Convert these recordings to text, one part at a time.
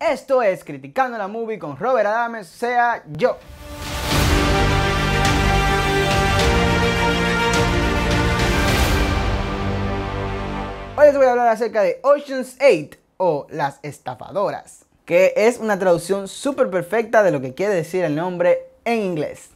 Esto es Criticando la Movie con Robert Adams, sea yo. Hoy les voy a hablar acerca de Ocean's 8 o Las Estafadoras, que es una traducción súper perfecta de lo que quiere decir el nombre en inglés.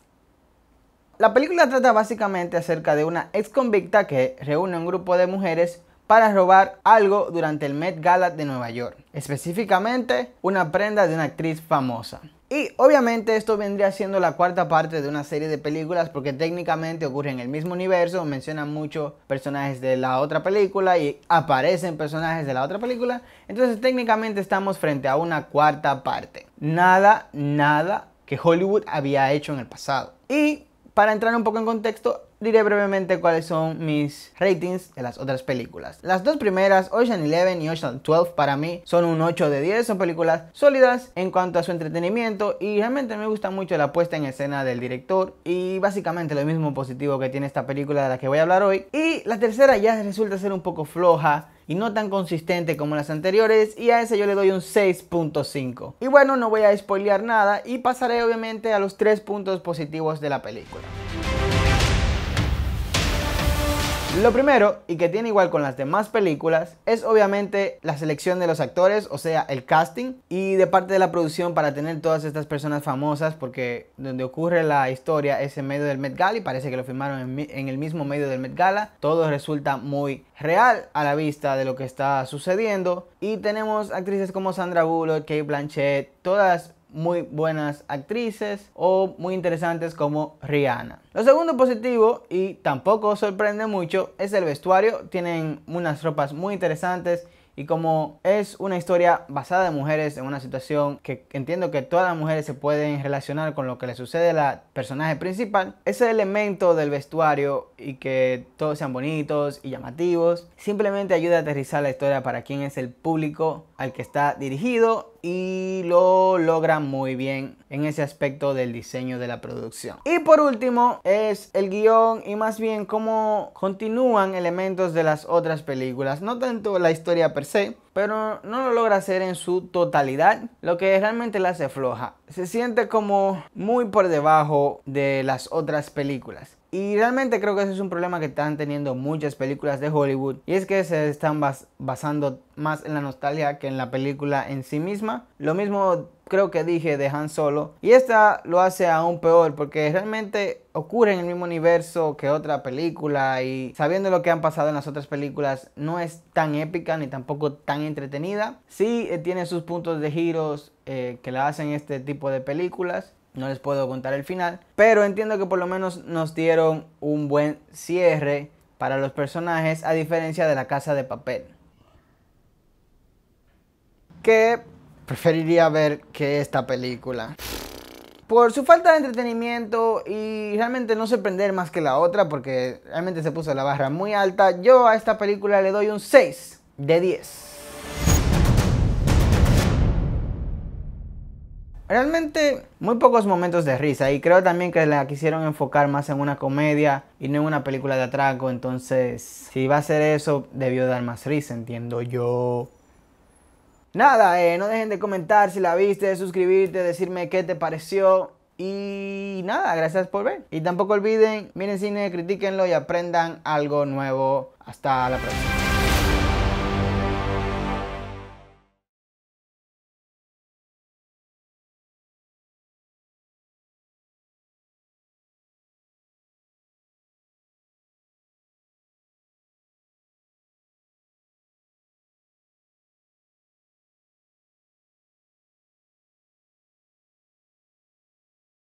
La película trata básicamente acerca de una ex convicta que reúne un grupo de mujeres para robar algo durante el Met Gala de Nueva York, específicamente una prenda de una actriz famosa. Y obviamente esto vendría siendo la cuarta parte de una serie de películas porque técnicamente ocurre en el mismo universo, mencionan muchos personajes de la otra película y aparecen personajes de la otra película, entonces técnicamente estamos frente a una cuarta parte. Nada, nada que Hollywood había hecho en el pasado. Y para entrar un poco en contexto, diré brevemente cuáles son mis ratings de las otras películas. Las dos primeras, Ocean Eleven y Ocean 12, para mí son un 8 de 10, son películas sólidas en cuanto a su entretenimiento y realmente me gusta mucho la puesta en escena del director y básicamente lo mismo positivo que tiene esta película de la que voy a hablar hoy. Y la tercera ya resulta ser un poco floja y no tan consistente como las anteriores y a esa yo le doy un 6.5. Y bueno, no voy a spoilear nada y pasaré obviamente a los tres puntos positivos de la película. Lo primero, y que tiene igual con las demás películas, es obviamente la selección de los actores, o sea, el casting, y de parte de la producción para tener todas estas personas famosas, porque donde ocurre la historia es en medio del Met Gala y parece que lo filmaron en, el mismo medio del Met Gala. Todo resulta muy real a la vista de lo que está sucediendo. Y tenemos actrices como Sandra Bullock, Kate Blanchett, todas muy buenas actrices o muy interesantes como Rihanna. Lo segundo positivo y tampoco sorprende mucho es el vestuario. Tienen unas ropas muy interesantes y como es una historia basada en mujeres, en una situación que entiendo que todas las mujeres se pueden relacionar con lo que le sucede al la personaje principal, ese elemento del vestuario y que todos sean bonitos y llamativos, simplemente ayuda a aterrizar la historia para quién es el público al que está dirigido y lo logra muy bien en ese aspecto del diseño de la producción. Y por último es el guión y más bien cómo continúan elementos de las otras películas, no tanto la historia per se, pero no lo logra hacer en su totalidad, lo que realmente la hace floja. Se siente como muy por debajo de las otras películas. Y realmente creo que ese es un problema que están teniendo muchas películas de Hollywood. Y es que se están basando más en la nostalgia que en la película en sí misma. Lo mismo creo que dije de Han Solo. Y esta lo hace aún peor porque realmente ocurre en el mismo universo que otra película y sabiendo lo que han pasado en las otras películas no es tan épica ni tampoco tan entretenida. Sí eh, tiene sus puntos de giros eh, que la hacen este tipo de películas. No les puedo contar el final, pero entiendo que por lo menos nos dieron un buen cierre para los personajes a diferencia de la casa de papel. Que preferiría ver que esta película. Por su falta de entretenimiento y realmente no sorprender más que la otra porque realmente se puso la barra muy alta, yo a esta película le doy un 6 de 10. Realmente muy pocos momentos de risa y creo también que la quisieron enfocar más en una comedia y no en una película de atraco, entonces si va a ser eso debió dar más risa, entiendo yo. Nada, eh, no dejen de comentar si la viste, de suscribirte, decirme qué te pareció y nada, gracias por ver. Y tampoco olviden, miren cine, critiquenlo y aprendan algo nuevo. Hasta la próxima.